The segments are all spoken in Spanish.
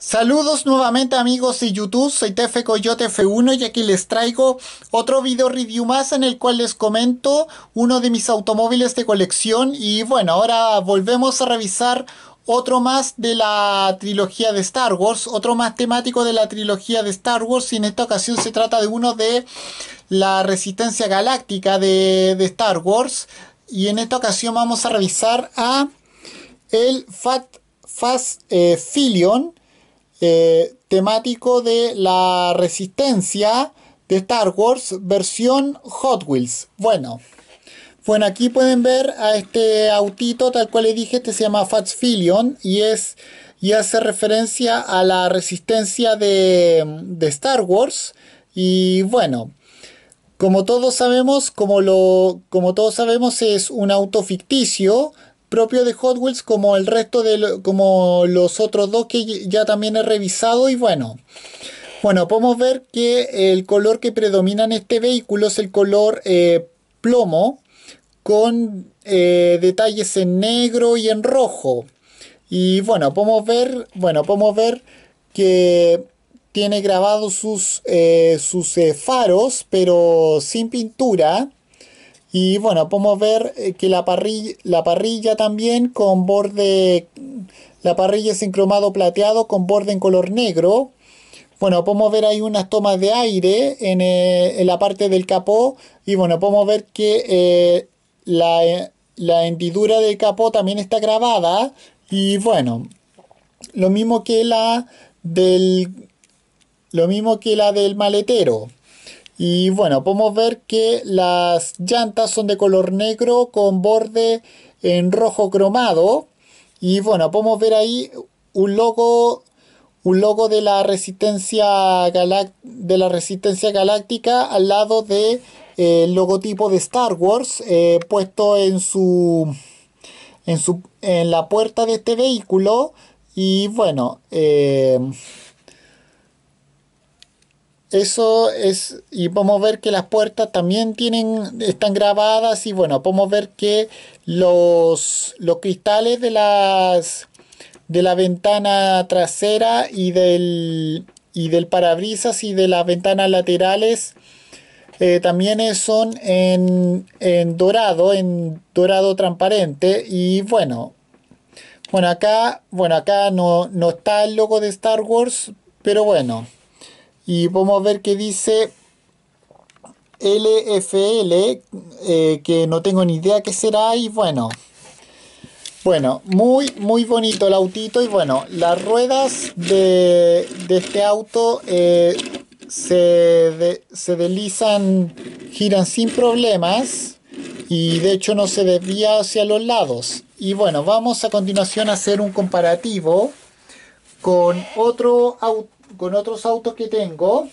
Saludos nuevamente amigos de YouTube, soy Tefe Coyote F1 y aquí les traigo otro video review más en el cual les comento uno de mis automóviles de colección y bueno, ahora volvemos a revisar otro más de la trilogía de Star Wars, otro más temático de la trilogía de Star Wars y en esta ocasión se trata de uno de la Resistencia Galáctica de, Star Wars y en esta ocasión vamos a revisar a el Fat Fast eh, Fillion. Eh, temático de la resistencia de Star Wars versión Hot Wheels. Bueno, bueno, aquí pueden ver a este autito, tal cual le dije, este se llama Fatsfilion y es y hace referencia a la resistencia de, de Star Wars. Y bueno, como todos sabemos, como, lo, como todos sabemos, es un auto ficticio propio de Hot Wheels como el resto de como los otros dos que ya también he revisado y bueno bueno podemos ver que el color que predomina en este vehículo es el color eh, plomo con eh, detalles en negro y en rojo y bueno podemos ver bueno podemos ver que tiene grabados sus, eh, sus faros pero sin pintura y bueno, podemos ver eh, que la parrilla, la parrilla también con borde, la parrilla es en cromado plateado con borde en color negro. Bueno, podemos ver ahí unas tomas de aire en, eh, la parte del capó y bueno, podemos ver que eh, la, hendidura del capó también está grabada y bueno, lo mismo que la del, lo mismo que la del maletero. Y bueno, podemos ver que las llantas son de color negro con borde en rojo cromado. Y bueno, podemos ver ahí un logo, un logo de la resistencia, galáctica al lado del eh, logotipo de Star Wars eh, puesto en su, en su en la puerta de este vehículo. Y bueno, eh, eso es, y podemos ver que las puertas también tienen, están grabadas y bueno, podemos ver que los, los cristales de las de la ventana trasera y del, y del parabrisas y de las ventanas laterales eh, también son en, dorado, en dorado transparente. Y bueno, bueno acá, bueno, acá no, no está el logo de Star Wars, pero bueno. Y vamos a ver qué dice LFL, eh, que no tengo ni idea qué será y bueno. Bueno, muy muy bonito el autito y bueno, las ruedas de, este auto eh, se, se deslizan, giran sin problemas y de hecho no se desvía hacia los lados. Y bueno, vamos a continuación a hacer un comparativo con otro auto con otros autos que tengo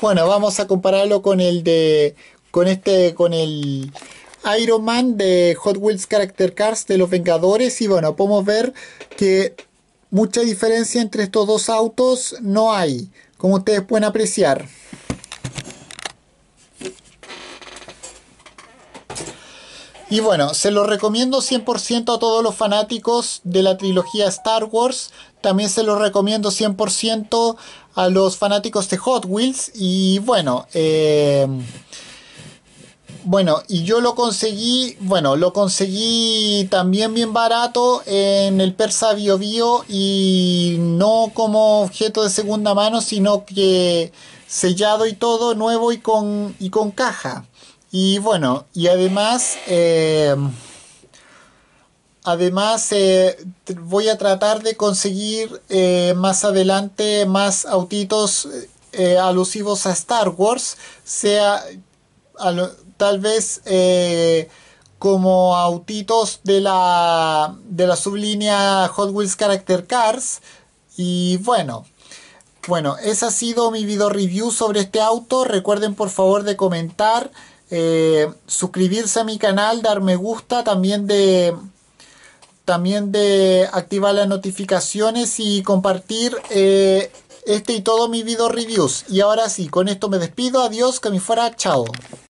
bueno vamos a compararlo con el de con este con el Iron Man de Hot Wheels Character Cars de los Vengadores y bueno podemos ver que mucha diferencia entre estos dos autos no hay como ustedes pueden apreciar Y bueno, se lo recomiendo 100% a todos los fanáticos de la trilogía Star Wars. También se lo recomiendo 100% a los fanáticos de Hot Wheels. Y bueno, eh, bueno, y yo lo conseguí, bueno, lo conseguí también bien barato en el Persa Bio Bio y no como objeto de segunda mano, sino que sellado y todo nuevo y con, y con caja. Y bueno, y además, em, además eh, voy a tratar de conseguir eh, más adelante más autitos eh, alusivos a Star Wars, sea tal vez como autitos de la, de la sublínea Hot Wheels Character Cars. Y bueno, bueno, esa ha sido mi video review sobre este auto. Recuerden por favor de comentar. Eh, suscribirse a mi canal, dar me gusta, también de también de activar las notificaciones y compartir eh, este y todo mi video reviews. Y ahora sí, con esto me despido, adiós, que me fuera, chao.